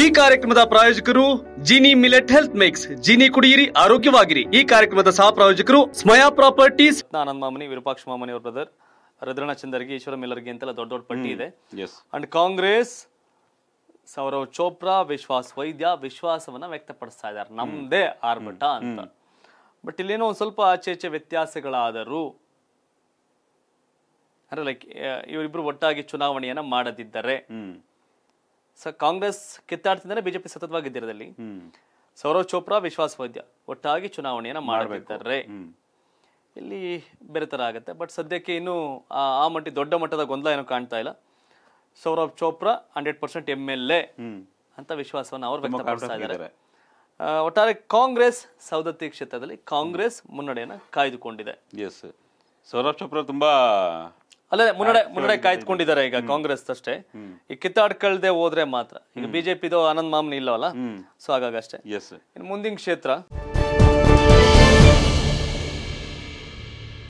ಈ ಕಾರ್ಯಕ್ರಮದ ಪ್ರಾಯೋಜಕರು Jini millet health mix Jini ಕುಡಿಯಿರಿ ಆರೋಗ್ಯವಾಗಿರಿ ಈ ಕಾರ್ಯಕ್ರಮದ ಸಹ ಪ್ರಾಯೋಜಕರು ಸ್ಮಯಾ ಪ್ರಾಪರ್ಟೀಸ್ ಆನಂದ್ ಮಾಮನಿ ವಿರೂಪಾಕ್ಷ ಮಾಮನಿ ಅವ್ರ ಬ್ರದರ್ ರುದ್ರಣ ಚಂದರ್ಗಿ ಈಶ್ವರ ಮಿಲರ್ಗಿ ಅಂತೆಲ್ಲ ದೊಡ್ಡ ದೊಡ್ಡ ಪಟ್ಟಿ ಇದೆ ಅಂಡ್ ಕಾಂಗ್ರೆಸ್ ಸೌರವ್ ಚೋಪ್ರಾ ವಿಶ್ವಾಸ್ ವೈದ್ಯ ವಿಶ್ವಾಸವನ್ನ ವ್ಯಕ್ತಪಡಿಸ್ತಾ ಇದ್ದಾರೆ ನಮ್ದೇ ಆರ್ಭಟ ಅಂತ ಬಟ್ ಇಲ್ಲೇನೋ ಒಂದ್ ಸ್ವಲ್ಪ ಆಚೆ ಆಚೆ ವ್ಯತ್ಯಾಸಗಳಾದರೂ ಅಂದ್ರೆ ಲೈಕ್ ಇವರಿಬ್ರು ಒಟ್ಟಾಗಿ ಚುನಾವಣೆಯನ್ನ ಮಾಡದಿದ್ದರೆ ಸರ್ ಕಾಂಗ್ರೆಸ್ ಕಿತ್ತಾಡ್ತಿದ್ರೆ ಬಿಜೆಪಿ ಸತತವಾಗಿ ಇದ್ದಿರದಲ್ಲಿ ಸೌರವ್ ಚೋಪ್ರಾ ವಿಶ್ವಾಸ್ ವೈದ್ಯ ಒಟ್ಟಾಗಿ ಚುನಾವಣೆಯನ್ನ ಮಾಡಬೇಕಾದ್ರೆ ಇಲ್ಲಿ ಬೇರೆ ತರ ಆಗುತ್ತೆ ಬಟ್ ಸದ್ಯಕ್ಕೆ ಇನ್ನೂ ಆ ಮಟ್ಟಿ ದೊಡ್ಡ ಮಟ್ಟದ ಗೊಂದಲ ಏನೋ ಕಾಣ್ತಾ ಇಲ್ಲ Saurav Chopra hundred percent M L A ಅಂತ ವಿಶ್ವಾಸವನ್ನು ಅವರು ವ್ಯಕ್ತಪಡಿಸ್ತಾ ಇದ್ದಾರೆ ಒಟ್ಟಾರೆ ಕಾಂಗ್ರೆಸ್ ಸೌದತ್ತಿ ಕ್ಷೇತ್ರದಲ್ಲಿ ಕಾಂಗ್ರೆಸ್ ಮುನ್ನಡೆಯನ್ನು ಕಾಯ್ದುಕೊಂಡಿದೆ ಎಸ್ ಸೌರವ್ ಚೋಪ್ರಾ ತುಂಬಾ ಅಲ್ಲದೆ ಮುನ್ನಡೆ ಮುನ್ನಡೆ ಕಾಯ್ದುಕೊಂಡಿದ್ದಾರೆ ಈಗ ಕಾಂಗ್ರೆಸ್ ಅಷ್ಟೇ ಈ ಕಿತ್ತಾಡ್ಕಳ್ದೆ ಹೋದ್ರೆ ಮಾತ್ರ ಈಗ ಬಿಜೆಪಿದು ಆನಂದ್ ಮಾಮನ್ ಇಲ್ಲವಲ್ಲ ಸೊ ಹಾಗಾಗಷ್ಟೇ ಮುಂದಿನ ಕ್ಷೇತ್ರ